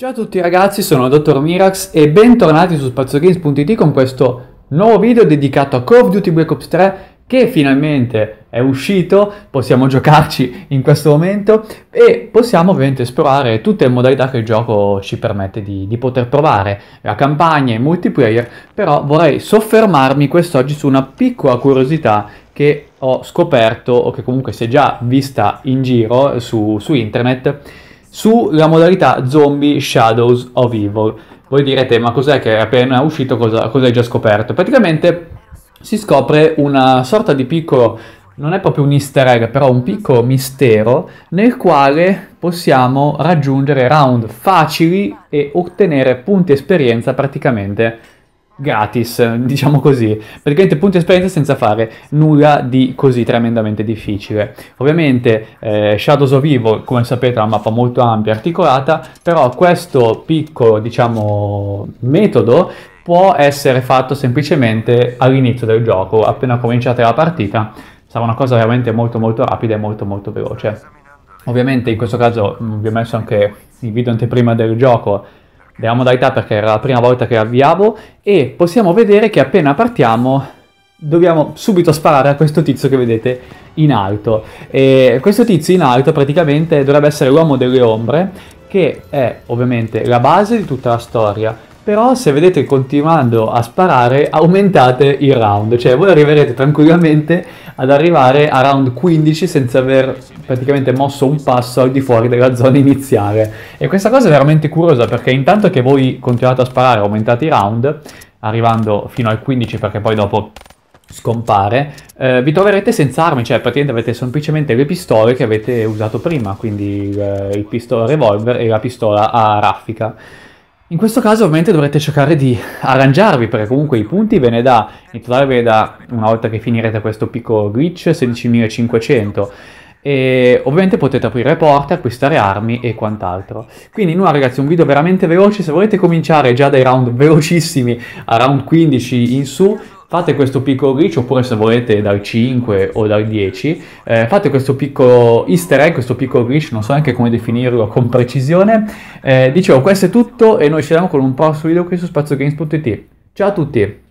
Ciao a tutti ragazzi, sono Dottor Mirax e bentornati su SpazioGames.it con questo nuovo video dedicato a Call of Duty Black Ops 3 che finalmente è uscito, possiamo giocarci in questo momento e possiamo ovviamente esplorare tutte le modalità che il gioco ci permette di, di poter provare, la campagna e multiplayer, però vorrei soffermarmi quest'oggi su una piccola curiosità che ho scoperto o che comunque si è già vista in giro su, su internet sulla modalità Zombie Shadows of Evil. Voi direte, ma cos'è che è appena uscito, cosa, cosa hai già scoperto? Praticamente si scopre una sorta di piccolo, non è proprio un easter egg, però un piccolo mistero nel quale possiamo raggiungere round facili e ottenere punti esperienza praticamente gratis, diciamo così, praticamente punti esperienza senza fare nulla di così tremendamente difficile. Ovviamente eh, Shadows of Evil, come sapete, è una mappa molto ampia e articolata, però questo piccolo, diciamo, metodo può essere fatto semplicemente all'inizio del gioco, appena cominciate la partita, sarà una cosa veramente molto molto rapida e molto molto veloce. Ovviamente in questo caso mm, vi ho messo anche il video anteprima del gioco della modalità perché era la prima volta che avviavo e possiamo vedere che appena partiamo dobbiamo subito sparare a questo tizio che vedete in alto. E questo tizio in alto praticamente dovrebbe essere l'uomo delle ombre che è ovviamente la base di tutta la storia. Però se vedete continuando a sparare aumentate il round, cioè voi arriverete tranquillamente ad arrivare a round 15 senza aver praticamente mosso un passo al di fuori della zona iniziale. E questa cosa è veramente curiosa perché intanto che voi continuate a sparare aumentate i round, arrivando fino al 15 perché poi dopo scompare, eh, vi troverete senza armi, cioè praticamente avete semplicemente le pistole che avete usato prima, quindi eh, il, il pistola revolver e la pistola a raffica. In questo caso ovviamente dovrete cercare di arrangiarvi perché comunque i punti ve ne dà, in totale ve ne dà una volta che finirete questo piccolo glitch 16.500 e ovviamente potete aprire porte, acquistare armi e quant'altro. Quindi no ragazzi un video veramente veloce, se volete cominciare già dai round velocissimi a round 15 in su fate questo piccolo glitch oppure se volete dal 5 o dal 10, eh, fate questo piccolo easter egg, questo piccolo glitch, non so neanche come definirlo con precisione. Eh, dicevo, questo è tutto e noi ci vediamo con un prossimo video qui su spaziogames.it. Ciao a tutti!